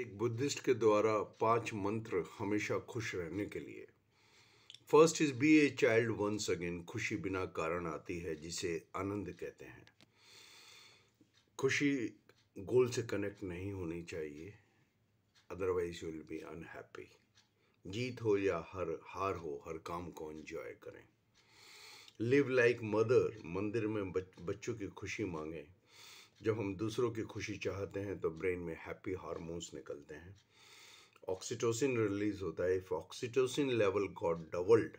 एक बुद्धिस्ट के द्वारा पांच मंत्र हमेशा खुश रहने के लिए first is be a child once again खुशी बिना कारण आती है जिसे आनंद कहते हैं खुशी गोल से कनेक्ट नहीं होनी चाहिए otherwise you will be unhappy जीत हो या हर हार हो हर काम को एंजॉय करें लिव लाइक मदर मंदिर में बच, बच्चों की खुशी मांगें जब हम दूसरों की खुशी चाहते हैं तो ब्रेन में हैप्पी हार्मोन्स निकलते हैं ऑक्सीटोसिन रिलीज होता है if oxytocin level got doubled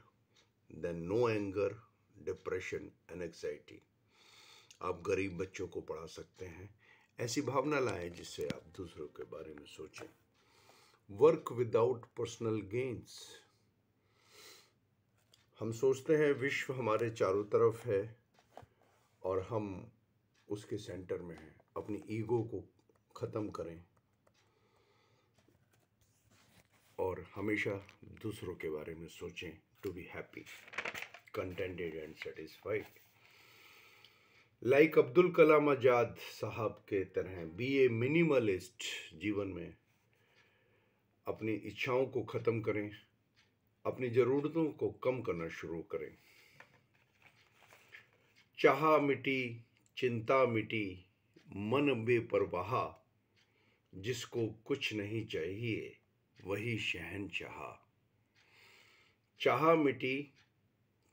then no anger depression and anxiety आप गरीब बच्चों को पढ़ा सकते हैं ऐसी भावना लाएं जिससे आप दूसरों के बारे में सोचें वर्क विदाउट पर्सनल गेंस हम सोचते हैं विश्व हमारे चारों तरफ है और हम उसके सेंटर में है अपनी ईगो को ख़त्म करें और हमेशा दूसरों के बारे में सोचें to be happy contented and satisfied like Abdul Kalam Azad साहब के तरह बी ए मिनिमलिस्ट जीवन में अपनी इच्छाओं को ख़त्म करें अपनी ज़रूरतों को कम करना शुरू करें चाह मिटी चिंता मिटी मन बेपरवाह जिसको कुछ नहीं चाहिए वही शहन चाह चाह मिटी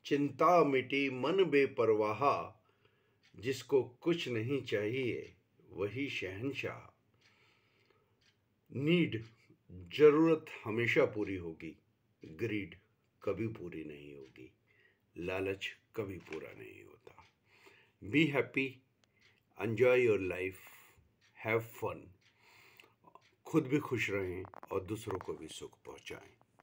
चिंता मिटी मन बेपरवाह जिसको कुछ नहीं चाहिए वही शहनशाह नीड जरूरत हमेशा पूरी होगी ग्रीड कभी पूरी नहीं होगी लालच कभी पूरा नहीं होगा be happy enjoy your life have fun खुद भी खुश रहें और दूसरों को भी सुख पहुंचाएं